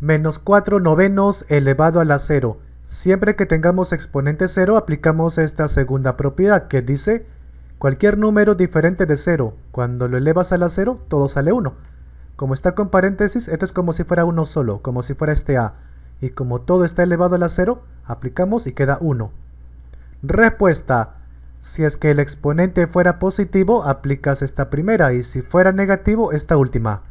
menos 4 novenos elevado a la 0. Siempre que tengamos exponente 0 aplicamos esta segunda propiedad que dice cualquier número diferente de 0, cuando lo elevas a la 0 todo sale 1. Como está con paréntesis, esto es como si fuera uno solo, como si fuera este A. Y como todo está elevado a la 0, aplicamos y queda 1. Respuesta. Si es que el exponente fuera positivo, aplicas esta primera y si fuera negativo, esta última.